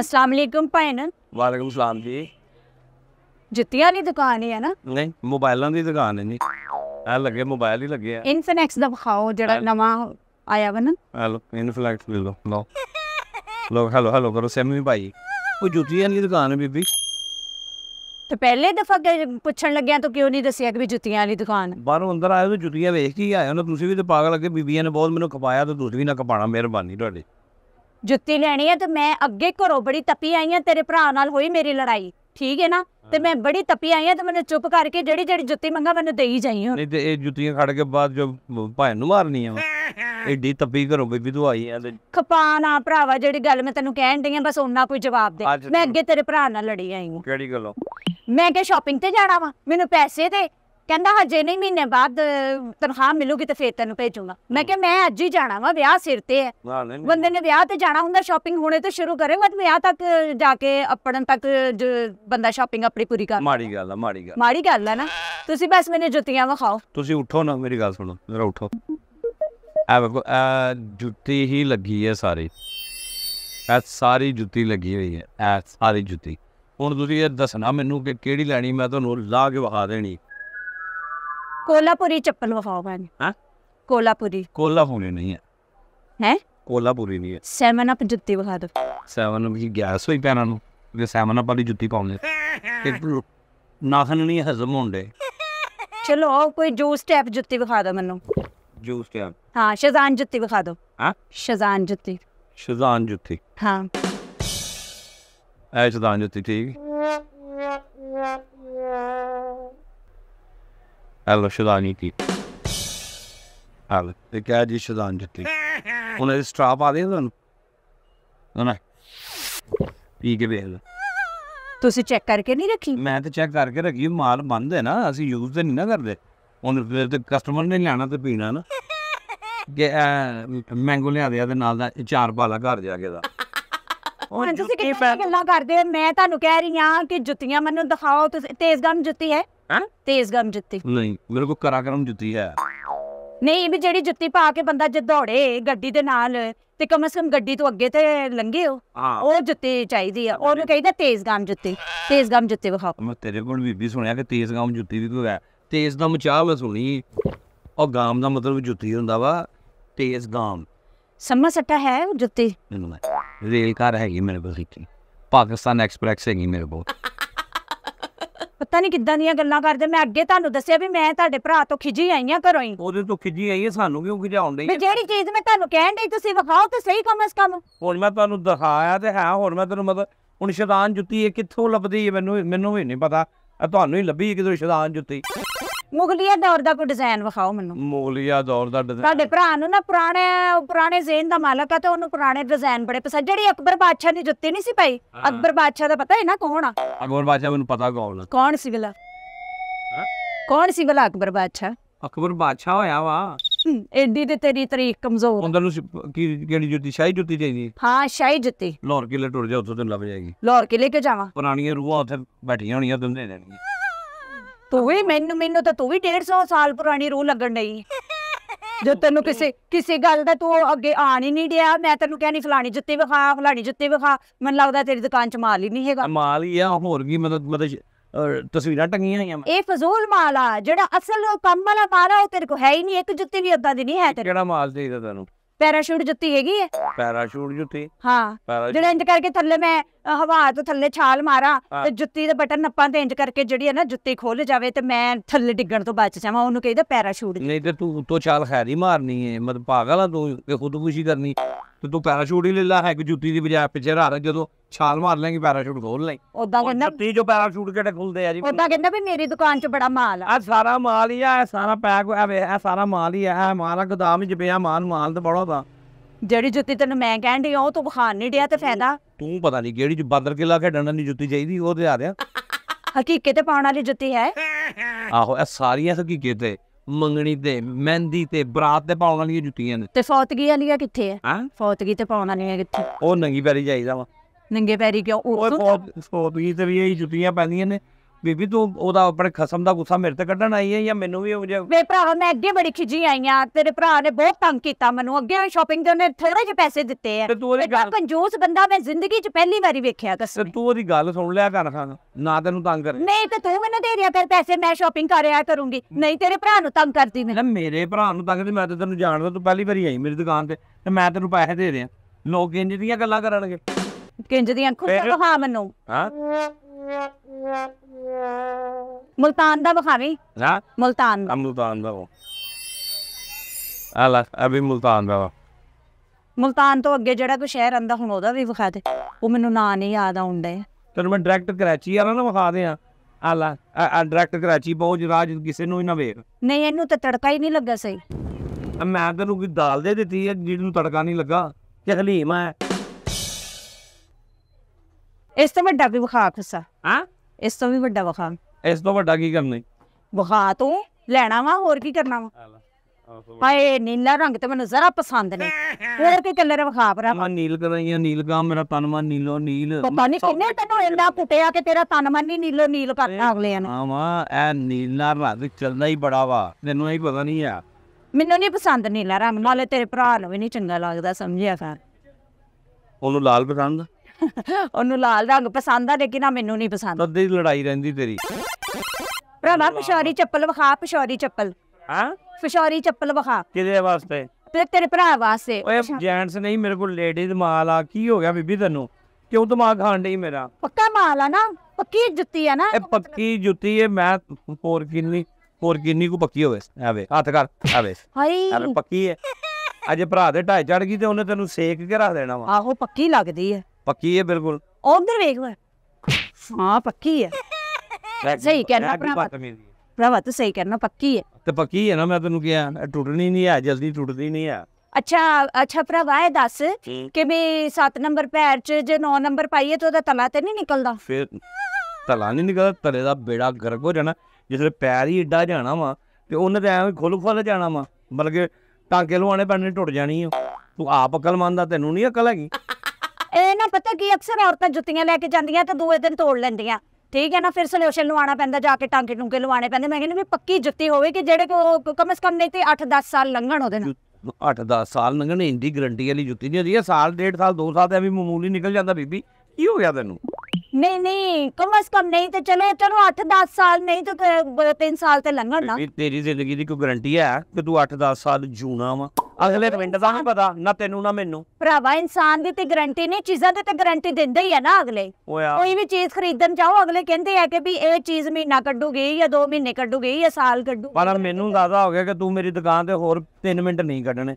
ਅਸਲਾਮ वालेकुम ਭਾਈਨ ਵਾਲੇਕੁਮ ਸਲਾਮ ਜੀ ਜੁੱਤੀਆਂ ਦੀ ਦੁਕਾਨ ਹੀ ਹੈ ਨਾ ਨਹੀਂ ਮੋਬਾਈਲਾਂ ਦੀ ਦੁਕਾਨ ਹੈ ਜੀ ਆ ਲੱਗੇ ਮੋਬਾਈਲ ਹੀ ਲੱਗੇ ਆ ਇਨਫਿਨਿਕਸ ਦਾ ਵਿਖਾਓ ਜਿਹੜਾ ਨਵਾਂ ਆਇਆ ਵਨ ਹਲੋ ਹੈਲੋ ਇਨਫਲੈਕਸ ਲੈ ਲੋ ਲੋ ਲਓ ਹਲੋ ਹੈਲੋ ਕਰੋ ਸੈਮੀ ਭਾਈ ਉਹ ਜੁੱਤੀਆਂ ਦੀ ਦੁਕਾਨ ਹੈ ਬੀਬੀ ਤੇ ਪਹਿਲੇ ਦਫਾ ਪੁੱਛਣ ਲੱਗਿਆ ਤਾਂ ਕਿਉਂ ਨਹੀਂ ਦੱਸਿਆ ਕਿ ਵੀ ਜੁੱਤੀਆਂ ਵਾਲੀ ਦੁਕਾਨ ਬਾਹਰੋਂ ਅੰਦਰ ਆਇਆ ਤਾਂ ਜੁੱਤੀਆਂ ਵੇਖ ਕੇ ਹੀ ਆਇਆ ਉਹਨਾਂ ਤੁਸੀਂ ਵੀ ਤਾਂ ਪਾਗਲ ਅੱਗੇ ਬੀਬੀਆਂ ਨੇ ਬਹੁਤ ਮੈਨੂੰ ਖਪਾਇਆ ਤਾਂ ਤੁਸੀਂ ਵੀ ਨਾ ਖਪਾਣਾ ਮਿਹਰਬਾਨੀ ਤੁਹਾਡੀ ਜੁੱਤੀ ਲੈਣੀ ਹੈ ਤੇ ਮੈਂ ਅੱਗੇ ਘਰੋਂ ਬੜੀ ਤਪੀ ਆਈ ਆ ਤੇਰੇ ਭਰਾ ਨਾਲ ਹੋਈ ਮੇਰੀ ਲੜਾਈ ਠੀਕ ਹੈ ਨਾ ਤੇ ਮੈਂ ਬੜੀ ਤਪੀ ਆਈ ਆ ਤੇ ਮੈਨੂੰ ਚੁੱਪ ਕਰਕੇ ਜਿਹੜੀ ਜਿਹੜੀ ਜੁੱਤੀ ਮੰਗਾ ਮੈਨੂੰ ਦੇਈ ਜਾਈ ਹੁਣ ਨਹੀਂ ਤੇ ਇਹ ਜੁੱਤੀਆਂ ਖੜ ਕੇ ਬਾਅਦ ਜੋ ਭਾਣ ਨੂੰ ਮਾਰਨੀ ਆ ਏਡੀ ਤੱਪੀ ਘਰੋਂ ਬੀਬੀ ਤੂੰ ਆਈ ਆ ਤੇ ਨਾ ਭਰਾਵਾ ਜਿਹੜੀ ਗੱਲ ਮੈਂ ਤੈਨੂੰ ਕਹਿਣ ਡਈ ਆ ਬਸ ਉਹਨਾਂ ਕੋਈ ਜਵਾਬ ਦੇ ਮੈਂ ਅੱਗੇ ਤੇਰੇ ਭਰਾ ਨਾਲ ਲੜੀ ਆਈ ਹਾਂ ਕਿਹੜੀ ਗੱਲੋਂ ਮੈਂ ਕਿ ਸ਼ਾਪਿੰਗ ਤੇ ਜਾਣਾ ਵਾ ਮੈਨੂੰ ਪੈਸੇ ਦੇ ਕਹਿੰਦਾ ਹਜੇ ਨਹੀਂ ਮਹੀਨੇ ਬਾਅਦ ਤਨਖਾਹ ਮਿਲੂਗੀ ਤੇ ਫੇਰ ਤੈਨੂੰ ਭੇਜੂਗਾ ਮੈਂ ਕਿਹਾ ਮੈਂ ਅੱਜ ਹੀ ਜਾਣਾ ਵਾ ਵਿਆਹ ਸਿਰ ਤੇ ਹੈ ਬੰਦੇ ਨੇ ਵਿਆਹ ਤੇ ਜਾਣਾ ਹੁੰਦਾ ਸ਼ਾਪਿੰਗ ਹੁਣੇ ਤੋਂ ਸ਼ੁਰੂ ਕਰੇ ਵਤ ਵਿਆਹ ਤੱਕ ਜਾ ਕੇ ਆਪਣ ਤੱਕ ਬੰਦਾ ਸ਼ਾਪਿੰਗ ਆਪਣੀ ਪੂਰੀ ਕਰ ਮਾੜੀ ਗੱਲ ਆ ਮਾੜੀ ਗੱਲ ਮਾੜੀ ਗੱਲ ਆ ਨਾ ਤੁਸੀਂ ਬਸ ਮੈਨੂੰ ਜੁੱਤੀਆਂ ਵਿਖਾਓ ਤੁਸੀਂ ਉੱਠੋ ਨਾ ਮੇਰੀ ਗੱਲ ਸੁਣੋ ਜਰਾ ਉੱਠੋ ਆ ਵੇਖੋ ਜੁੱਤੀ ਹੀ ਲੱਗੀ ਹੈ ਸਾਰੀ ਐ ਸਾਰੀ ਜੁੱਤੀ ਲੱਗੀ ਹੋਈ ਹੈ ਐ ਸਾਰੀ ਜੁੱਤੀ ਹੁਣ ਤੁਸੀਂ ਇਹ ਦੱਸਣਾ ਮੈਨੂੰ ਕਿ ਕਿਹੜੀ ਲੈਣੀ ਮੈਂ ਤੁਹਾਨੂੰ ਲਾ ਕੇ ਵਿਖਾ ਦੇਣੀ कोल्हापुरी चप्पल वफाओ ਹਾਂ हाँ? ਕੋਲਾ ਹੋਣੀ ਨਹੀਂ ਹੈ ਹੈ ਕੋਲਾਪੁਰੀ ਨਹੀਂ ਹੈ ਸੈਵਨ ਅਪ ਜੁੱਤੀ ਵਿਖਾ ਦੋ ਸੈਵਨ ਅਪ ਦੀ ਗੈਸ ਹੋਈ ਪੈਣਾ ਨੂੰ ਤੇ ਸੈਵਨ ਅਪ ਵਾਲੀ ਜੁੱਤੀ ਪਾਉਂਦੇ ਤੇ ਨਾਖਨ ਨਹੀਂ ਹਜ਼ਮ ਹੁੰਦੇ ਚਲੋ ਆਓ ਕੋਈ ਜੂਸ ਟੈਪ ਜੁੱਤੀ ਵਿਖਾ ਦੋ ਮੈਨੂੰ ਜੂਸ ਟੈਪ ਹਾਂ ਸ਼ਜ਼ਾਨ ਜੁੱਤੀ ਵਿਖਾ ਦੋ ਹਾਂ ਸ਼ਜ਼ਾਨ ਜੁੱਤੀ ਸ਼ਜ਼ਾਨ ਜੁੱਤੀ ਹਾਂ ਐ ਸ਼ਜ਼ਾਨ ਜੁੱਤੀ ਠੀਕ ਸ਼ੁਦਾਨੀ ਦੀ Hello. ਤੇ ਕਿਹਾ ਜੀ Şudanjiti. ਉਹਨਾਂ ਦੇ ਸਟ੍ਰਾਪ ਆ ਦੇ ਤੁਹਾਨੂੰ ਨਾ ਪੀ ਕੇ ਵੇਖ ਲੈ ਤੁਸੀਂ ਚੈੱਕ ਕਰਕੇ ਨਹੀਂ ਰੱਖੀ ਮੈਂ ਤਾਂ ਚੈੱਕ ਕਰਕੇ ਰੱਖੀ ਮਾਲ ਬੰਦ ਹੈ ਨਾ ਅਸੀਂ ਯੂਜ਼ ਤੇ ਨਹੀਂ ਨਾ ਕਰਦੇ ਉਹਨੇ ਫਿਰ ਤੇ ਕਸਟਮਰ ਨੇ ਲੈਣਾ ਤੇ ਪੀਣਾ ਨਾ ਕਿ ਮੈਂਗੋ ਲਿਆ ਦੇ ਆ ਨਾਲ ਦਾ ਚਾਰ ਪਾਲਾ ਘਰ ਜਾ ਕੇ ਦਾ ਹੁਣ ਤੁਸੀਂ ਕਿੰਨੀਆਂ ਗੱਲਾਂ ਕਰਦੇ ਮੈਂ ਤੁਹਾਨੂੰ ਕਹਿ ਰਹੀ ਹਾਂ ਕਿ ਜੁੱਤੀਆਂ ਮੈਨੂੰ ਦਿਖਾਓ ਤੁਸੀਂ ਤੇਜ਼ਗਮ ਜੁੱਤੀ ਹੈ ਹਾਂ ਤੇਜ਼ਗਮ ਜੁੱਤੀ ਨਹੀਂ ਮੇਰੇ ਕੋਲ ਕਰਾਕਰਮ ਜੁੱਤੀ ਹੈ ਨਹੀਂ ਵੀ ਜਿਹੜੀ ਜੁੱਤੀ ਪਾ ਕੇ ਬੰਦਾ ਜੇ ਦੌੜੇ ਗੱਡੀ ਦੇ ਨਾਲ ਤੇ ਕਮ ਸੇ ਕਮ ਗੱਡੀ ਤੋਂ ਅੱਗੇ ਤੇ ਲੰਗੇ ਹੋ ਉਹ ਜੁੱਤੀ ਚਾਹੀਦੀ ਆ ਨੂੰ ਕਹਿੰਦਾ ਤੇਜ਼ਗਮ ਜੁੱਤੀ ਤੇਜ਼ਗਮ ਜੁੱਤੀ ਵਿਖਾਓ ਮੈਂ ਤੇਰੇ ਕੋਲ ਬੀਬੀ ਸੁਣਿਆ ਕਿ ਤੇਜ਼ਗਮ ਜੁੱਤੀ ਵੀ ਕੋਈ ਹੈ ਤੇਜ਼ ਦਾ ਮਚਾਹ ਮੈਂ ਸੁਣੀ ਉਹ ਗਾਮ ਦਾ ਮਤਲਬ ਜੁੱਤੀ ਹੁੰਦਾ ਵਾ ਤੇਜ਼ ਗਾਮ ਸਮਾ ਸੱਟਾ ਹੈ ਉਹ ਜੁੱਤੀ ਮੈਨੂੰ ਮੈਂ ਰੇਲ ਕਾਰ ਹੈਗੀ ਮੇਰੇ ਕੋਲ ਸਿੱਕੀ ਪਾਕਿਸਤਾਨ ਐਕਸਪ੍ਰੈਸ ਹੈਗੀ ਮੇਰੇ ਕੋਲ ਪਤਾ ਨਹੀਂ ਕਿੱਦਾਂ ਦੀਆਂ ਗੱਲਾਂ ਕਰਦੇ ਮੈਂ ਅੱਗੇ ਤੁਹਾਨੂੰ ਦੱਸਿਆ ਵੀ ਮੈਂ ਤੁਹਾਡੇ ਭਰਾ ਤੋਂ ਖਿਜੀ ਆਈ ਆ ਘਰੋਂ ਹੀ ਉਹਦੇ ਤੋਂ ਖਿਜੀ ਆਈ ਹੈ ਸਾਨੂੰ ਕਿਉਂ ਖਿਜਾਉਣ ਡਈ ਮੈਂ ਜਿਹੜੀ ਚੀਜ਼ ਮੈਂ ਤੁਹਾਨੂੰ ਕਹਿਣ ਦੀ ਤੁਸੀਂ ਵਿਖਾਓ ਤੇ ਸਹੀ ਕੰਮ ਇਸ ਕੰਮ ਹੁਣ ਮੈਂ ਤੁਹਾਨੂੰ ਦਿਖਾਇਆ ਤੇ ਹੈ ਹੋਰ ਮੈਂ ਤੁਹਾਨੂੰ ਮਤਲਬ ਹੁਣ ਸ਼ੈਤਾਨ ਜੁੱਤੀ ਇਹ ਕਿੱਥੋਂ ਲੱਭਦੀ ਹੈ ਮੈਨੂੰ ਮੈਨੂੰ ਵੀ ਨਹੀਂ ਪਤਾ ਤੁਹਾਨੂੰ ਹੀ ਲੱਭੀ ਕਿਦੋਂ ਸ਼ੈਤਾਨ ਜੁੱਤੀ ਮੁਗਲੀਆ ਦੌਰ ਦਾ ਕੋਈ ਡਿਜ਼ਾਈਨ ਵਿਖਾਓ ਮੈਨੂੰ ਮੁਗਲੀਆ ਦੌਰ ਦਾ ਡਿਜ਼ਾਈਨ ਤੁਹਾਡੇ ਭਰਾ ਨੂੰ ਨਾ ਪੁਰਾਣੇ ਪੁਰਾਣੇ ਜ਼ੇਨ ਦਾ ਮਾਲਕ ਆ ਤੇ ਉਹਨੂੰ ਪੁਰਾਣੇ ਡਿਜ਼ਾਈਨ ਬੜੇ ਪਸੰਦ ਜਿਹੜੀ ਅਕਬਰ ਬਾਦਸ਼ਾਹ ਦੀ ਜੁੱਤੀ ਨਹੀਂ ਸੀ ਪਾਈ ਅਕਬਰ ਬਾਦਸ਼ਾਹ ਦਾ ਪਤਾ ਹੈ ਨਾ ਕੌਣ ਆ ਅਕਬਰ ਬਾਦਸ਼ਾਹ ਮੈਨੂੰ ਪਤਾ ਕੌਣ ਆ ਕੌਣ ਸੀ ਬਲਾ ਕੌਣ ਸੀ ਬਲਾ ਅਕਬਰ ਬਾਦਸ਼ਾਹ ਅਕਬਰ ਬਾਦਸ਼ਾਹ ਹੋਇਆ ਵਾ ਐਡੀ ਤੇ ਤੇਰੀ ਤਰੀਕ ਕਮਜ਼ੋਰ ਉਹਨਾਂ ਨੂੰ ਕੀ ਕਿਹੜੀ ਜੁੱਤੀ ਸ਼ਾਹੀ ਜੁੱਤੀ ਚਾਹੀਦੀ ਹਾਂ ਸ਼ਾਹੀ ਜੁੱਤੀ ਲਾਹੌਰ ਕਿਲੇ ਟੁਰ ਜਾ ਉੱਥੋਂ ਤੈਨੂੰ ਲੱਭ ਜਾਏਗੀ ਲਾਹੌਰ ਕਿਲੇ ਕੇ ਜਾਵਾਂ ਪੁਰਾਣੀਆਂ ਰੂਹਾਂ ਉੱਥੇ ਬੈਠੀਆਂ ਹੋਣੀਆਂ ਤੈਨੂੰ ਦੇ ਤੂੰ ਵੀ ਮੈਨੂੰ ਮੈਨੂੰ ਤਾਂ ਤੂੰ ਵੀ 150 ਸਾਲ ਪੁਰਾਣੀ ਰੂਹ ਲੱਗਣ ਲਈ ਜੋ ਤੈਨੂੰ ਕਿਸੇ ਕਿਸੇ ਗੱਲ ਦਾ ਤੂੰ ਅੱਗੇ ਆਣ ਹੀ ਨਹੀਂ ਡਿਆ ਮੈਂ ਤੈਨੂੰ ਕਹਿਣੀ ਫਲਾਣੀ ਜੁੱਤੀ ਵਿਖਾ ਫਲਾਣੀ ਜੁੱਤੀ ਵਿਖਾ ਮੈਨੂੰ ਲੱਗਦਾ ਤੇਰੀ ਦੁਕਾਨ 'ਚ ਮਾਲ ਹੀ ਨਹੀਂ ਹੈਗਾ ਮਾਲ ਹੀ ਆ ਹੋਰ ਕੀ ਮਤਲਬ ਮਤਲਬ ਤਸਵੀਰਾਂ ਟੰਗੀਆਂ ਮੈਂ ਇਹ ਫਜ਼ੂਲ ਮਾਲ ਆ ਜਿਹੜਾ ਅਸਲ ਕੰਮ ਵਾਲਾ ਮਾਲ ਆ ਉਹ ਤੇਰੇ ਕੋ ਹੈ ਹੀ ਨਹੀਂ ਇੱਕ ਜੁੱਤੀ ਵੀ ਅੱਦਾਂ ਦੀ ਨਹੀਂ ਹੈ ਤੇਰੇ ਕਿਹੜਾ ਮਾਲ ਚਾਹੀਦਾ ਤੈਨੂੰ ਪੈਰਾਸ਼ੂਟ ਜੁੱਤੀ ਹੈਗੀ ਹੈ ਪੈਰਾਸ਼ੂਟ ਜੁੱਤੀ ਹਾਂ ਜਿਹੜਾ ਇੰਜ ਕਰਕੇ ਥੱਲੇ ਮੈਂ ਹਵਾ ਤੋਂ ਥੱਲੇ ਛਾਲ ਮਾਰਾਂ ਤੇ ਜੁੱਤੀ ਦੇ ਬਟਨ ਨੱਪਾਂ ਤੇ ਇੰਜ ਕਰਕੇ ਜਿਹੜੀ ਹੈ ਨਾ ਜੁੱਤੀ ਖੁੱਲ ਜਾਵੇ ਤੇ ਮੈਂ ਥੱਲੇ ਡਿੱਗਣ ਤੋਂ ਬਚ ਜਾਵਾਂ ਉਹਨੂੰ ਕਹਿੰਦਾ ਪੈਰਾਸ਼ੂਟ ਨਹੀਂ ਤੇ ਤੂੰ ਉੱਤੋਂ ਛਾਲ ਖੈਰੀ ਮਾਰਨੀ ਹੈ ਮਤ ਪਾਗਲ ਆ ਤੂੰ ਕਿ ਖੁਦਕੁਸ਼ੀ ਕਰਨੀ ਤੇ ਤੂੰ ਪੈਰਾਸ਼ੂਟ ਹੀ ਲੈ ਲੈ ਹੈ ਕਿ ਜੁੱਤੀ ਦੀ ਬਜਾਏ ਪਿੱਛੇ ਰਾਰ ਜਦੋਂ ਛਾਲ ਮਾਰ ਲੈਂਗੇ ਪੈਰਾਸ਼ੂਟ ਖੋਲ ਲੈ ਉਦਾਂ ਕਹਿੰਦਾ ਜੁੱਤੀ ਜੋ ਪੈਰਾਸ਼ੂਟ ਕਿਹੜੇ ਖੁੱਲਦੇ ਆ ਜੀ ਉਦਾਂ ਕਹਿੰਦਾ ਵੀ ਮੇਰੀ ਦੁਕਾਨ 'ਚ ਬੜਾ ਮਾਲ ਆ ਆ ਸਾਰਾ ਮਾਲ ਹੀ ਆ ਇਹ ਸਾਰਾ ਪੈਕ ਆ ਵੇ ਇਹ ਸਾਰਾ ਮਾਲ ਹੀ ਆ ਇਹ ਮਾਲ ਆ ਗੋਦਾਮ 'ਚ ਪਿਆ ਮਾਲ ਮਾਲ ਤਾਂ ਬੜਾ ਦਾ ਜਿਹੜੀ ਜੁੱਤੀ ਤੈਨੂੰ ਮੈਂ ਕਹਿਣ ਦੀ ਆ, ਉਹ ਤੂੰ ਵਿਖਾਣ ਨਹੀਂ ਡਿਆ ਤੇ ਫਾਇਦਾ ਤੂੰ ਪਤਾ ਨਹੀਂ ਕਿਹੜੀ ਚ ਬਾਦਰ ਕਿਲਾ ਖੇਡਣ ਵਾਲੀ ਜੁੱਤੀ ਚਾਹੀਦੀ ਉਹ ਤੇ ਆ ਰਿਹਾ ਹਕੀਕੇ ਤੇ ਪਾਉਣ ਵਾਲੀ ਜੁੱਤੀ ਹੈ ਆਹੋ ਇਹ ਸਾਰੀਆਂ ਹਕੀਕੇ ਤੇ ਮੰਗਣੀ ਤੇ ਮਹਿੰਦੀ ਤੇ ਬਰਾਤ ਤੇ ਪਾਉਣ ਵਾਲੀਆਂ ਜੁੱਤੀਆਂ ਨੇ ਤੇ ਫੌਤਗੀ ਵਾਲੀਆਂ ਕਿੱਥੇ ਆ ਹਾਂ ਫੌਤਗੀ ਤੇ ਪਾਉਣ ਵਾਲੀਆਂ ਕਿੱਥੇ ਉਹ ਨੰਗੀ ਪੈਰੀ ਜਾਈਦਾ ਵਾ ਨੰਗੇ ਪੈਰੀ ਕਿਉਂ ਉਹ ਫੌਤਗੀ ਤੇ ਵੀ ਇਹ ਜੁੱਤੀਆਂ ਪੈਂਦੀਆਂ ਨੇ ਬੀਬੀ ਤੂੰ ਉਹਦਾ ਆਪਣੇ ਖਸਮ ਦਾ ਗੁੱਸਾ ਮੇਰੇ ਤੇ ਕੱਢਣ ਆਈ ਹੈ ਜਾਂ ਮੈਨੂੰ ਵੀ ਉਹ ਜੇ ਵੇ ਭਰਾ ਮੈਂ ਅੱਗੇ ਬੜੀ ਖਿਜੀ ਆਈ ਆ ਤੇਰੇ ਭਰਾ ਨੇ ਬਹੁਤ ਤੰਗ ਕੀਤਾ ਮੈਨੂੰ ਅੱਗੇ ਸ਼ਾਪਿੰਗ ਦੇ ਉਹਨੇ ਥੋੜੇ ਜਿਹੇ ਪੈਸੇ ਦਿੱਤੇ ਆ ਤੇ ਤੂੰ ਉਹਦੀ ਗੱਲ ਕੰਜੂਸ ਬੰਦਾ ਮੈਂ ਜ਼ਿੰਦਗੀ 'ਚ ਪਹਿਲੀ ਵਾਰੀ ਵੇਖਿਆ ਤੇ ਕਸਮ ਤੂੰ ਉਹਦੀ ਗੱਲ ਸੁਣ ਲਿਆ ਕਰ ਖਾਂ ਨਾ ਤੈਨੂੰ ਤੰਗ ਕਰੇ ਨਹੀਂ ਤੇ ਤੂੰ ਮੈਨੂੰ ਦੇ ਰਿਹਾ ਫਿਰ ਪੈਸੇ ਮੈਂ ਸ਼ਾਪਿੰਗ ਕਰ ਰਿਹਾ ਕਰੂੰਗੀ ਨਹੀਂ ਤੇਰੇ ਭਰਾ ਨੂੰ ਤੰਗ ਕਰਦੀ ਮੈਂ ਨਾ ਮੇਰੇ ਭਰਾ ਨੂੰ ਤੰਗ ਤੇ ਮੈਂ ਤਾਂ ਤੈਨੂੰ ਜਾਣਦਾ ਤੂੰ ਪਹਿਲੀ ਵਾਰੀ ਆਈ ਮੇਰੀ ਦੁਕਾਨ ਤੇ ਤੇ ਮੈਂ ਤੈਨੂੰ ਪੈਸੇ ਦੇ ਰਿਹਾ ਲੋਕ ਇੰਜ ਦੀਆਂ ਗੱਲਾਂ ਕਰਨਗੇ ਕਿੰਜ ਦੀਆਂ ਖੁਸ਼ੀਆਂ ਤੋਂ ਹਾਂ ਮੈਨੂੰ ਹਾਂ ਮੁਲਤਾਨ ਦਾ ਵਿਖਾਵੇਂ ਹਾਂ ਮੁਲਤਾਨ ਦਾ। ਆ ਮੁਲਤਾਨ ਦਾ ਵਾ ਆ ਲੈ ਆ ਵੀ ਮੁਲਤਾਨ ਦਾ ਮਲਤਾਨ ਮੁਲਤਾਨ ਤੋਂ ਅੱਗੇ ਜਿਹੜਾ ਕੋਈ ਸ਼ਹਿਰ ਆਂਦਾ ਹੁਣ ਉਹਦਾ ਵੀ ਵਿਖਾ ਦੇ ਉਹ ਮੈਨੂੰ ਨਾਂ ਨਹੀਂ ਯਾਦ ਆਉਂਦਾ ਤੈਨੂੰ ਮੈਂ ਡਾਇਰੈਕਟ ਕਰਾਚੀ ਆਲਾ ਨਾ ਵਿਖਾ ਦੇ ਆ ਲੈ ਆ ਡਾਇਰੈਕਟ ਕਰਾਚੀ ਬਹੁਤ ਰਾਜ ਕਿਸੇ ਨੂੰ ਹੀ ਨਾ ਵੇਖ ਨਹੀਂ ਇਹਨੂੰ ਤਾਂ ਤੜਕਾ ਹੀ ਨਹੀਂ ਲੱਗਾ ਸਹੀ ਮੈਂ ਤੈਨੂੰ ਕੀ ਦਾਲ ਦੇ ਦਿੱਤੀ ਹੈ ਜਿਹਨੂੰ ਤੜਕਾ ਨਹੀਂ ਲੱਗਾ ਕਿ ਹਲੀਮ ਹੈ ਇਸ ਤੇ ਵੱਡਾ ਵੀ ਵਿਖਾ ਖਸਾ ਹਾਂ ਇਸ ਤੋਂ ਵੀ ਵੱਡਾ ਵਖਾ ਇਸ ਤੋਂ ਵੱਡਾ ਕੀ ਕਰਨਾ ਵਖਾ ਤੂੰ ਲੈਣਾ ਵਾ ਹੋਰ ਕੀ ਕਰਨਾ ਵਾ ਹਾਏ ਨੀਲਾ ਰੰਗ ਤੇ ਮੈਨੂੰ ਜ਼ਰਾ ਪਸੰਦ ਨਹੀਂ ਹੋਰ ਕੀ ਕਲਰ ਵਖਾ ਪਰ ਮੈਂ ਨੀਲ ਕਰਾਈਆਂ ਨੀਲ ਗਾ ਮੇਰਾ ਤਨ ਮਨ ਨੀਲੋ ਨੀਲ ਪਤਾ ਨਹੀਂ ਕਿੰਨੇ ਤੈਨੂੰ ਇੰਨਾ ਕੁੱਟਿਆ ਕਿ ਤੇਰਾ ਤਨ ਮਨ ਹੀ ਨੀਲੋ ਨੀਲ ਕਰਦਾ ਅਗਲਿਆਂ ਨੂੰ ਹਾਂ ਵਾ ਇਹ ਨੀਲਾ ਰੰਗ ਚੱਲਦਾ ਹੀ ਬੜਾ ਵਾ ਮੈਨੂੰ ਇਹ ਪਤਾ ਨਹੀਂ ਆ ਮੈਨੂੰ ਨਹੀਂ ਪਸੰਦ ਨੀਲਾ ਰੰਗ ਨਾਲੇ ਤੇਰੇ ਭਰਾ ਨੂੰ ਵੀ ਨਹੀਂ ਚੰਗਾ ਲੱਗਦਾ ਸਮਝਿਆ ਕਰ ਉਹਨੂੰ ਲਾਲ ਪਸੰਦ ਉਹਨੂੰ ਲਾਲ ਰੰਗ ਪਸੰਦ ਆ ਲੇਕਿਨ ਆ ਮੈਨੂੰ ਨਹੀਂ ਪਸੰਦ ਤਦ ਦੀ ਲੜਾਈ ਰਹਿੰਦੀ ਤੇਰੀ ਭਰਾਵਾ ਪਿਸ਼ੌਰੀ ਚੱਪਲ ਵਖਾ ਪਿਸ਼ੌਰੀ ਚੱਪਲ ਹਾਂ ਪਿਸ਼ੌਰੀ ਚੱਪਲ ਵਖਾ ਕਿਹਦੇ ਵਾਸਤੇ ਤੇ ਤੇਰੇ ਭਰਾ ਵਾਸਤੇ ਓਏ ਜੈਂਟਸ ਨਹੀਂ ਮੇਰੇ ਕੋਲ ਲੇਡੀਜ਼ ਮਾਲ ਆ ਕੀ ਹੋ ਗਿਆ ਬੀਬੀ ਤੈਨੂੰ ਕਿਉਂ ਦਿਮਾਗ ਖਾਣ ਡਈ ਮੇਰਾ ਪੱਕਾ ਮਾਲ ਆ ਨਾ ਪੱਕੀ ਜੁੱਤੀ ਆ ਨਾ ਇਹ ਪੱਕੀ ਜੁੱਤੀ ਏ ਮੈਂ ਹੋਰ ਕਿੰਨੀ ਹੋਰ ਕਿੰਨੀ ਕੋ ਪੱਕੀ ਹੋਵੇ ਆਵੇ ਹੱਥ ਕਰ ਆਵੇ ਹਾਈ ਪੱਕੀ ਏ ਅਜੇ ਭਰਾ ਦੇ ਢਾਈ ਚੜ ਗਈ ਤੇ ਉਹਨੇ ਤੈਨੂੰ ਸੇਕ ਕੇ ਰੱਖ ਦੇਣਾ ਵਾ ਆਹੋ ਪੱਕੀ ਲੱਗਦੀ ਏ ਪੱਕੀ ਹੈ ਬਿਲਕੁਲ ਉਧਰ ਵੇਖ ਲੈ ਹਾਂ ਪੱਕੀ ਹੈ ਸਹੀ ਕਹਿਣਾ ਪ੍ਰਭਾ ਪ੍ਰਭਾ ਤੂੰ ਸਹੀ ਕਹਿਣਾ ਪੱਕੀ ਹੈ ਤੇ ਪੱਕੀ ਹੈ ਨਾ ਮੈਂ ਤੈਨੂੰ ਕਿਹਾ ਟੁੱਟਣੀ ਨਹੀਂ ਹੈ ਜਲਦੀ ਟੁੱਟਦੀ ਨਹੀਂ ਹੈ ਅੱਛਾ ਅੱਛਾ ਪ੍ਰਭਾ ਇਹ ਦੱਸ ਕਿ ਵੀ 7 ਨੰਬਰ ਪੈਰ 'ਚ ਜੇ 9 ਨੰਬਰ ਪਾਈਏ ਤਾਂ ਉਹਦਾ ਤਲਾ ਤੇ ਨਹੀਂ ਨਿਕਲਦਾ ਫਿਰ ਤਲਾ ਨਹੀਂ ਨਿਕਲਦਾ ਤਲੇ ਦਾ ਬੇੜਾ ਗਰਗ ਹੋ ਜਾਣਾ ਜਿਸਲੇ ਪੈਰ ਹੀ ਏਡਾ ਜਾਣਾ ਵਾ ਤੇ ਉਹਨੇ ਤਾਂ ਐਵੇਂ ਖੁੱਲ ਖੁੱਲ ਜਾਣਾ ਵਾ ਮਤਲਬ ਕਿ ਟਾਂਕੇ ਲਵਾਉਣੇ ਪੈਣੇ ਟੁੱਟ ਜਾਣੀ ਆ ਤੂੰ ਆਪ ਅਕਲਮੰਦ ਆ ਤੈਨੂੰ ਨਹੀਂ ਅਕਲ ਹੈਗੀ ਪਤਾ ਕੀ ਅਕਸਰ ਔਰਤਾਂ ਜੁੱਤੀਆਂ ਲੈ ਕੇ ਜਾਂਦੀਆਂ ਤੇ ਦੂਏ ਦਿਨ ਤੋੜ ਲੈਂਦੀਆਂ ਠੀਕ ਹੈ ਨਾ ਫਿਰ ਸੋਲੂਸ਼ਨ ਲਵਾਉਣਾ ਪੈਂਦਾ ਜਾ ਕੇ ਟਾਂਕੇ ਟੁੰਕੇ ਲਵਾਉਣੇ ਪੈਂਦੇ ਮੈਂ ਕਹਿੰਦੀ ਵੀ ਪੱਕੀ ਜੁੱਤੀ ਹੋਵੇ ਕਿ ਜਿਹੜੇ ਕੋ ਕਮ ਸੇ ਕਮ ਨਹੀਂ ਤੇ 8-10 ਸਾਲ ਲੰਘਣ ਉਹਦੇ ਨਾਲ 8-10 ਸਾਲ ਲੰਘਣ ਇੰਦੀ ਗਰੰਟੀ ਵਾਲੀ ਜੁੱਤੀ ਨਹੀਂ ਹੁੰਦੀ ਹੈ ਸਾਲ ਡੇਢ ਸਾਲ 2 ਸਾਲ ਤੇ ਵੀ ਮਾਮੂਲੀ ਨਿਕਲ ਜਾਂਦਾ ਬੀਬੀ ਕੀ ਹੋ ਗਿਆ ਤੈਨੂੰ ਨਹੀਂ ਨਹੀਂ ਕਮ ਅਸ ਕਮ ਨਹੀਂ ਤੇ ਚਲੋ ਚਲੋ 8-10 ਸਾਲ ਨਹੀਂ ਤੇ 3 ਸਾਲ ਤੇ ਲੰਘਣ ਨਾ ਵੀ ਤੇਰੀ ਜ਼ਿੰਦਗੀ ਦੀ ਕੋਈ ਗਾਰੰਟੀ ਹੈ ਕਿ ਤੂੰ 8-10 ਸਾਲ ਜੂਣਾ ਵਾ ਅਗਲੇ ਮਿੰਟ ਦਾ ਨਹੀਂ ਪਤਾ ਨਾ ਤੈਨੂੰ ਨਾ ਮੈਨੂੰ ਭਰਾਵਾ ਇਨਸਾਨ ਦੀ ਤੇ ਗਾਰੰਟੀ ਨਹੀਂ ਚੀਜ਼ਾਂ ਦੀ ਤੇ ਗਾਰੰਟੀ ਦਿੰਦੇ ਹੀ ਆ ਨਾ ਅਗਲੇ ਕੋਈ ਵੀ ਚੀਜ਼ ਖਰੀਦਣ ਜਾਓ ਅਗਲੇ ਕਹਿੰਦੇ ਆ ਕਿ ਵੀ ਇਹ ਚੀਜ਼ ਮਹੀਨਾ ਕੱਢੂਗੀ ਜਾਂ 2 ਮਹੀਨੇ ਕੱਢੂਗੀ ਜਾਂ ਸਾਲ ਕੱਢੂ ਪਰ ਮੈਨੂੰ ਦਾਦਾ ਹੋ ਗਿਆ ਕਿ ਤੂੰ ਮੇਰੀ ਦੁਕਾਨ ਤੇ ਹੋਰ 3 ਮਿੰਟ ਨਹੀਂ ਕੱਢਣੇ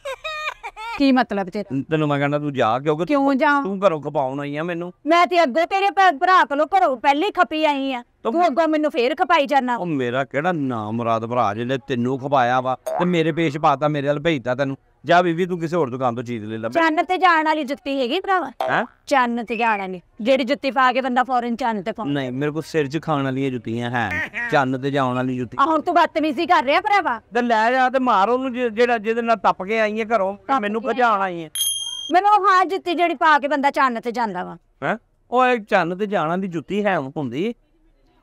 ਕੀ ਮਤਲਬ ਤੇਰਾ ਤੈਨੂੰ ਮੈਂ ਕਹਿੰਦਾ ਤੂੰ ਜਾ ਕਿਉਂ ਕਿਉਂ ਜਾ ਤੂੰ ਘਰੋਂ ਖਪਾਉਣ ਆਈ ਆ ਮੈਨੂੰ ਮੈਂ ਤੇ ਅੱਗੇ ਤੇਰੇ ਭੈ- ਭਰਾ ਕੋਲੋਂ ਘਰੋਂ ਪਹਿਲੇ ਖਪੀ ਆਈ ਆ ਤੂੰ ਅੱਗੋਂ ਮੈਨੂੰ ਫੇਰ ਖਪਾਈ ਜਾਣਾ ਉਹ ਮੇਰਾ ਕਿਹੜਾ ਨਾਮ ਮੁਰਾਦ ਭਰਾ ਜਿਹਨੇ ਤੈਨੂੰ ਖਪਾਇਆ ਵਾ ਤੇ ਮੇਰੇ ਪੇਸ਼ ਪਾਤਾ ਮੇਰੇ ਨਾਲ ਭੇਜਤਾ ਤੈਨੂੰ ਜਾ ਬੀਬੀ ਤੂੰ ਕਿਸੇ ਹੋਰ ਦੁਕਾਨ ਤੋਂ ਚੀਜ਼ ਲੈ ਲੈ ਚੰਨ ਤੇ ਜਾਣ ਵਾਲੀ ਜੁੱਤੀ ਹੈਗੀ ਭਰਾਵਾ ਚੰਨ ਤੇ ਜਾਣ ਵਾਲੀ ਜਿਹੜੀ ਜੁੱਤੀ ਪਾ ਕੇ ਬੰਦਾ ਫੌਰਨ ਚੰਨ ਤੇ ਪਹੁੰਚ ਨਹੀਂ ਮੇਰੇ ਕੋਲ ਸਿਰ 'ਚ ਖਾਣ ਵਾਲੀਆਂ ਜੁੱਤੀਆਂ ਹੈ ਚੰਨ ਤੇ ਜਾਣ ਵਾਲੀ ਜੁੱਤੀ ਆਹ ਤੂੰ ਬਦਤਮੀਜ਼ੀ ਕਰ ਰਿਹਾ ਭਰਾਵਾ ਤੇ ਲੈ ਜਾ ਤੇ ਮਾਰ ਉਹਨੂੰ ਜਿਹੜਾ ਜਿਹਦੇ ਨਾਲ ਟੱਪ ਕੇ ਆਈ ਹੈ ਘਰੋਂ ਮੈਨੂੰ ਭਜਾਉਣ ਆਈ ਹੈ ਮੈਨੂੰ ਉਹ ਹਾਂ ਜੁੱਤੀ ਜਿਹੜੀ ਪਾ ਕੇ ਬੰਦਾ ਚੰਨ ਤੇ ਜਾਂਦਾ ਵਾ ਹੈ ਉਹ ਇੱਕ ਚੰਨ ਤੇ ਜਾਣ ਵਾਲੀ ਜੁੱਤੀ ਹੈ ਹੁੰਦੀ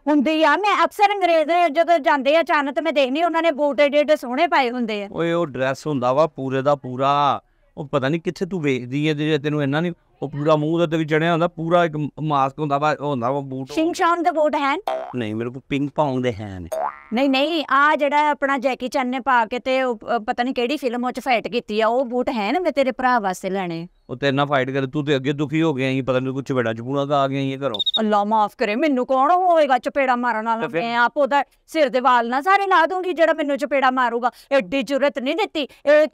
ਹੁੰਦੀ ਆ ਮੈਂ ਅਕਸਰ ਅੰਗਰੇਜ਼ ਜਦੋਂ ਜਾਂਦੇ ਆ ਚੰਨ ਤੇ ਮੈਂ ਦੇਖਨੀ ਉਹਨਾਂ ਨੇ ਬੂਟ ਏਡੇ ਏਡੇ ਸੋਹਣੇ ਪਾਏ ਹੁੰਦੇ ਆ ਓਏ ਉਹ ਡਰੈਸ ਹੁੰਦਾ ਵਾ ਪੂਰੇ ਦਾ ਪੂਰਾ ਉਹ ਪਤਾ ਨਹੀਂ ਕਿੱਥੇ ਤੂੰ ਵੇਖਦੀ ਐ ਜੇ ਤੈਨੂੰ ਇੰਨਾ ਨਹੀਂ ਉਹ ਪੂਰਾ ਮੂੰਹ ਤੇ ਵੀ ਜੜਿਆ ਹੁੰਦਾ ਪੂਰਾ ਇੱਕ ਮਾਸਕ ਹੁੰਦਾ ਵਾ ਉਹ ਹੁੰਦਾ ਵਾ ਬੂਟ ਸ਼ਿੰਗ ਸ਼ਾਨ ਦੇ ਬੂਟ ਹਨ ਨਹੀਂ ਮੇਰੇ ਕੋ ਪਿੰਗ ਪੌਂਗ ਦੇ ਹਨ ਨਹੀਂ ਨਹੀਂ ਆ ਜਿਹੜਾ ਆਪਣਾ ਜੈਕੀ ਚੰਨ ਨੇ ਪਾ ਕੇ ਤੇ ਪਤਾ ਨਹੀਂ ਕਿਹੜੀ ਫਿਲਮ ਉਹ ਚ ਫੈਟ ਕੀਤੀ ਆ ਉਹ ਬੂਟ ਹਨ ਮੈਂ ਤੇਰੇ ਭਰਾ ਵਾਸਤੇ ਲੈਣੇ ਉਹ ਤੇਰੇ ਨਾਲ ਫਾਈਟ ਕਰੇ ਤੂੰ ਤੇ ਅੱਗੇ ਦੁਖੀ ਹੋ ਗਿਆ ਹੀ ਪਤਾ ਨਹੀਂ ਕੁਛ ਬੇੜਾ ਚਪੂਣਾ ਦਾ ਆ ਗਿਆ ਹੀ ਘਰੋਂ ਅੱਲਾ ਮਾਫ ਕਰੇ ਮੈਨੂੰ ਕੌਣ ਹੋਏਗਾ ਚਪੇੜਾ ਮਾਰਨ ਵਾਲਾ ਮੈਂ ਆਪ ਉਹਦਾ ਸਿਰ ਦੇ ਵਾਲ ਨਾ ਸਾਰੇ ਲਾ ਦੂੰਗੀ ਜਿਹੜਾ ਮੈਨੂੰ ਚਪੇੜਾ ਮਾਰੂਗਾ ਐਡੀ ਜੁਰਤ ਨਹੀਂ ਦਿੱਤੀ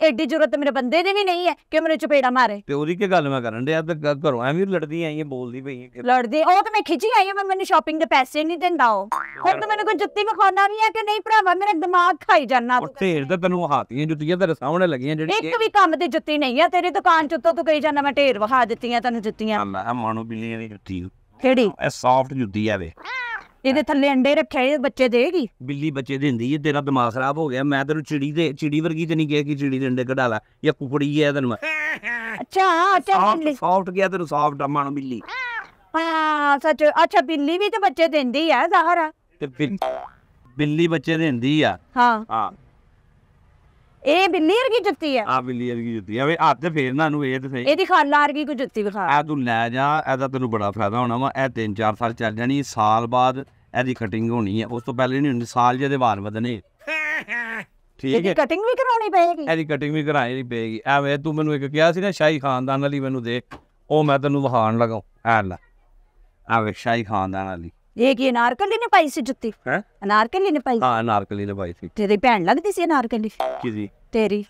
ਐਡੀ ਜੁਰਤ ਮੇਰੇ ਬੰਦੇ ਦੀ ਵੀ ਨਹੀਂ ਹੈ ਕਿ ਮੈਨੂੰ ਚਪੇੜਾ ਮਾਰੇ ਤੇ ਉਹਦੀ ਕੀ ਗੱਲ ਮੈਂ ਕਰਨ ਆ ਤੇ ਘਰੋਂ ਐਵੇਂ ਲੜਦੀ ਆਈ ਹੈ ਬੋਲਦੀ ਪਈ ਹੈ ਲੜਦੀ ਉਹ ਤਾਂ ਮੈਂ ਖਿੱਚੀ ਆਈ ਹਾਂ ਮੈਨੂੰ ਸ਼ਾਪਿੰਗ ਦੇ ਪੈਸੇ ਨਹੀਂ ਦਿੰਦਾ ਉਹ ਹੁਣ ਤਾਂ ਮੈਨੂੰ ਕੋਈ ਜੁੱਤੀ ਵਿਖਾਉਣਾ ਨਹੀਂ ਹੈ ਕਿ ਨਹੀਂ ਭਰਾਵਾ ਮੇਰੇ ਦਿਮਾਗ ਖਾਈ ਜਾਣਾ ਤੂੰ ਢੇਰ ਦਾ ਤੈਨੂੰ ਹਾਤੀਆਂ ਜੁੱਤੀਆਂ ਤੇਰੇ ਸਾਹਮਣੇ ਲੱਗੀਆਂ ਜਿਹੜੀ ਇੱਕ ਵੀ ਕੰਮ ਦੀ ਜੁੱਤੀ ਨਹੀਂ ਹੈ ਤੇਰੀ ਦੁਕਾਨ ਚ ਤੂੰ ਕਹੀ ਜਾਂਦਾ ਮੈਂ ਢੇਰ ਵਹਾ ਦਿੱਤੀਆਂ ਤੁਹਾਨੂੰ ਜੁੱਤੀਆਂ ਅੱਲਾ ਮਾਣੋ ਬਿੱਲੀਆਂ ਦੀ ਜੁੱਤੀ ਕਿਹੜੀ ਇਹ ਸੌਫਟ ਜੁੱਤੀ ਆ ਵੇ ਇਹਦੇ ਥੱਲੇ ਅੰਡੇ ਰੱਖੇ ਇਹ ਬੱਚੇ ਦੇਗੀ ਬਿੱਲੀ ਬੱਚੇ ਦਿੰਦੀ ਏ ਤੇਰਾ ਦਿਮਾਗ ਖਰਾਬ ਹੋ ਗਿਆ ਮੈਂ ਤੈਨੂੰ ਚਿੜੀ ਦੇ ਚਿੜੀ ਵਰਗੀ ਤੇ ਨਹੀਂ ਕਿਹਾ ਕਿ ਚਿੜੀ ਦੇ ਅੰਡੇ ਕਢਾ ਲੈ ਜਾਂ ਕੁਕੜੀ ਹੈ ਤੈਨੂੰ ਅੱਛਾ ਅੱਛਾ ਸੌਫਟ ਗਿਆ ਤੈਨੂੰ ਸੌਫਟ ਮਾਣੋ ਬਿੱਲੀ ਹਾਂ ਸੱਚ ਅੱਛਾ ਬਿੱਲੀ ਵੀ ਤੇ ਬੱਚੇ ਦਿੰਦੀ ਆ ਜ਼ਾਹਰ ਆ ਤੇ ਬਿੱਲੀ ਬੱਚੇ ਦਿੰਦੀ ਆ ਹਾਂ ਹਾਂ ਇਹ ਬਿੱਲੀ ਵਰਗੀ ਜੁੱਤੀ ਆ ਆ ਬਿੱਲੀ ਵਰਗੀ ਜੁੱਤੀ ਆ ਵੇ ਹੱਥ ਫੇਰਨਾ ਨੂੰ ਇਹ ਤੇ ਸਹੀ ਇਹਦੀ ਖਾਲਾ ਵਰਗੀ ਕੋਈ ਜੁੱਤੀ ਵਿਖਾ ਆ ਤੂੰ ਲੈ ਜਾ ਇਹਦਾ ਤੈਨੂੰ ਬੜਾ ਫਾਇਦਾ ਹੋਣਾ ਵਾ ਇਹ 3-4 ਸਾਲ ਚੱਲ ਜਾਣੀ ਸਾਲ ਬਾਅਦ ਇਹਦੀ ਕਟਿੰਗ ਹੋਣੀ ਹੈ ਉਸ ਤੋਂ ਪਹਿਲੇ ਨਹੀਂ ਹੁੰਦੀ ਸਾਲ ਜਿਹਦੇ ਵਾਰ ਵਧਨੇ ਠੀਕ ਹੈ ਇਹਦੀ ਕਟਿੰਗ ਵੀ ਕਰਾਉਣੀ ਪਏਗੀ ਇਹਦੀ ਕਟਿੰਗ ਵੀ ਕਰਾਣੀ ਪਏਗੀ ਐਵੇਂ ਤੂੰ ਮੈਨੂੰ ਇੱਕ ਕਿਹਾ ਸੀ ਨਾ ਸ਼ਾਹੀ ਖਾਨਦਾਨ ਵਾਲੀ ਮੈਨੂੰ ਦੇ ਉਹ ਮੈਂ ਤੈਨੂੰ ਵਹਾਣ ਲਗਾਉ ਐ ਲੈ ਆਵੇ ਸ਼ਾਹੀ ਖਾਨਦਾਨ ਵਾਲੀ ਇਹ ਕੀ ਨਾਰਕਲੀ ਨੇ ਪਾਈ ਸੀ ਜੁੱਤੀ ਹੈ ਨਾਰਕਲੀ ਨੇ ਪਾਈ ਹਾਂ ਨਾਰਕਲੀ ਨੇ ਪਾਈ ਸੀ ਤੇਰੀ ਭੈਣ ਲੱਗਦੀ ਸੀ ਕੀ ਜੀ ਤੇਰੀ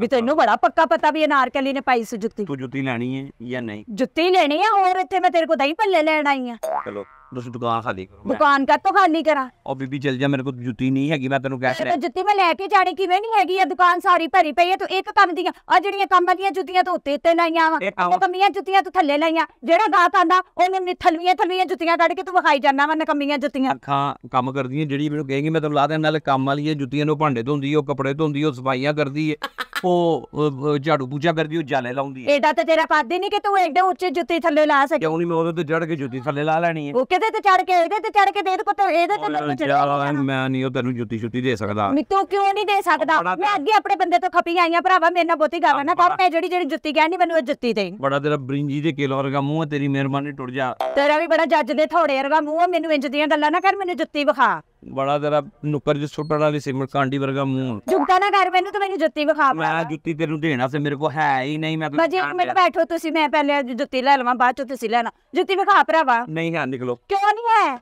ਵੀ ਤੈਨੂੰ ਬੜਾ ਪੱਕਾ ਪਤਾ ਵੀ ਨਾਰਕਲੀ ਨੇ ਪਾਈ ਸੀ ਜੁੱਤੀ ਤੂੰ ਜੁੱਤੀ ਲੈਣੀ ਹੈ ਜਾਂ ਨਹੀਂ ਜੁੱਤੀ ਲੈਣੀ ਹੈ ਹੋਰ ਇੱਥੇ ਮੈਂ ਤੇਰੇ ਕੋਲ ਦਹੀਂ ਭੱਲੇ ਲੈਣ ਆਈ ਆ ਚਲੋ ਤੁਸੀਂ ਦੁਕਾਨ ਖਾਲੀ ਕਰੋ ਮੈਂ- ਦੁਕਾਨ ਕਰ ਤੋਂ ਖਾਲੀ ਕਰਾਂ ਉਹ ਬੀਬੀ ਚੱਲ ਜਾ ਮੇਰੇ ਕੋਲ ਜੁੱਤੀ ਨਹੀਂ ਹੈਗੀ ਮੈਂ ਤੈਨੂੰ ਕਹਿ ਤੇ ਰਿਹਾ ਜੁੱਤੀ ਮੈਂ ਲੈ ਕੇ ਜਾਣੀ ਕਿਵੇਂ ਨਹੀਂ ਹੈਗੀ ਆ ਦੁਕਾਨ ਸਾਰੀ ਭਰੀ ਪਈ ਹੈ ਤੂੰ ਇੱਕ ਕੰਮ ਦੀਆਂ ਆ ਜਿਹੜੀਆਂ ਕੰਮਾਂ ਦੀਆਂ ਜੁੱਤੀਆਂ ਤੂੰ ਉੱਤੇ ਉੱਤੇ ਲਾਈਆਂ ਵਾ ਇਹ ਕੰਮ ਕੰਮੀਆਂ ਜੁੱਤੀਆਂ ਤੂੰ ਥੱਲੇ ਲਾਈਆਂ ਜਿਹੜਾ ਗਾਹਕ ਆਂਦਾ ਉਹਨੇ ਮੈਨੂੰ ਥਲਵੀਆਂ ਥਲਵੀਆਂ ਜੁੱਤੀਆਂ ਕੱਢ ਕੇ ਤੂੰ ਵਿਖਾਈ ਜਾਂਦਾ ਵਾ ਨਕਮੀਆਂ ਜੁੱਤੀਆਂ ਅੱਖਾਂ ਕੰਮ ਕਰਦੀ ਹੈ ਜਿਹੜੀ ਮੈਨੂੰ ਕਹੇਗੀ ਮੈਂ ਤੈਨੂੰ ਲਾ ਦੇਣ ਨਾਲ ਕੰਮ ਵਾਲੀ ਹੈ ਜੁੱਤੀਆਂ ਨੂੰ ਭਾਂਡੇ ਧੋਂਦੀ ਹੈ ਉਹ ਕੱਪੜੇ ਧੋਂਦੀ ਹੈ ਉਹ ਸਫਾਈਆਂ ਕਰਦੀ ਹੈ ਉਹ ਅਹ, ਅਹ, ਝਾੜੂ ਪੂਜਾ ਕਰਦੀ ਹੈ, ਉਹ ਜਾਲੇ ਲਾਉਂਦੀ ਹੈ ਇਹਦਾ ਤਾਂ ਤੇਰਾ ਪੱਦ ਹੀ ਨਹੀਂ ਕਿ ਤੂੰ ਐਡੇ ਉੱਚੇ ਜੁੱਤੀ ਥੱਲੇ ਲਾ ਸਕੇ ਕਿਉਂ ਨਹੀਂ ਮੈਂ ਉਹਦੇ ਤੇ ਚੜ ਕੇ ਜੁੱਤੀ ਥੱਲੇ ਲਾ ਲੈਣੀ ਹੈ ਉਹ ਇਹਦੇ ਤੇ ਚੜ ਕੇ ਇਹਦੇ ਤੇ ਚੜ ਕੇ ਦੇ ਇਹਦੇ ਤੇ ਇਹਦੇ ਤੇ ਮੈਂ ਚੜਿਆ ਮੈਂ ਨਹੀਂ ਉਹ ਤੈਨੂੰ ਜੁੱਤੀ ਛੁੱਟੀ ਦੇ ਸਕਦਾ ਮੈਨੂੰ ਕਿਉਂ ਨਹੀਂ ਦੇ ਸਕਦਾ ਮੈਂ ਅੱਗੇ ਆਪਣੇ ਬੰਦੇ ਤੋਂ ਖਪੀ ਆਈਆਂ ਭਰਾਵਾ ਮੇਰੇ ਨਾਲ ਬਹੁਤੀ ਗਾਵਾ ਨਾ ਕਰ ਮੈਂ ਜਿਹੜੀ ਜਿਹੜੀ ਜੁੱਤੀ ਕਹਿਣੀ ਮੈਨੂੰ ਉਹ ਜੁੱਤੀ ਦੇ ਬੜਾ ਤੇਰਾ ਬ੍ਰਿੰਜੀ ਦੇ ਕਿਲੋ ਵਰਗਾ ਮੂੰਹ ਤੇਰੀ ਮਿਹਰਬਾਨੀ ਟੁੱਟ ਜਾ ਤੇਰਾ ਵੀ ਬੜਾ ਜੱਜ ਦੇ ਥੋੜੇ ਵਰਗਾ ਮੂੰਹ ਮੈਨੂੰ ਇੰਜ ਦੀਆਂ ਗੱਲਾਂ ਨਾ ਕਰ ਮੈਨੂੰ ਜੁੱਤੀ ਵਿਖਾ ਬੜਾ ਜਰਾ ਨੁਕਰ ਜਿਹਾ ਛੁੱਟਣ ਵਾਲੀ ਸਿਮਰ ਕਾਂਡੀ ਵਰਗਾ ਮੂੰਹ ਜੁੱਤਾ ਨਾ ਕਰ ਮੈਨੂੰ ਤਾਂ ਮੈਨੂੰ ਜੁੱਤੀ ਵਿਖਾ ਮੈਂ ਜੁੱਤੀ ਤੈਨੂੰ ਦੇਣਾ ਸੀ ਮੇਰੇ ਕੋ ਹੈ ਹੀ ਨਹੀਂ ਮੈਂ ਬਾਜੀ ਮੈਨੂੰ ਬੈਠੋ ਤੁਸੀਂ ਮੈਂ ਪਹਿਲੇ ਜੁੱਤੀ ਲੈ ਲਵਾਂ ਬਾਅਦ ਚ ਤੁਸੀਂ ਲੈਣਾ ਜੁੱਤੀ ਵਿਖਾ ਭਰਾਵਾ ਨਹੀਂ ਹੈ ਨਿਕਲੋ ਕਿਉਂ ਨਹੀਂ ਹੈ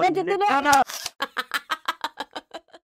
ਮੈਂ ਜੁੱਤੀ ਲੈ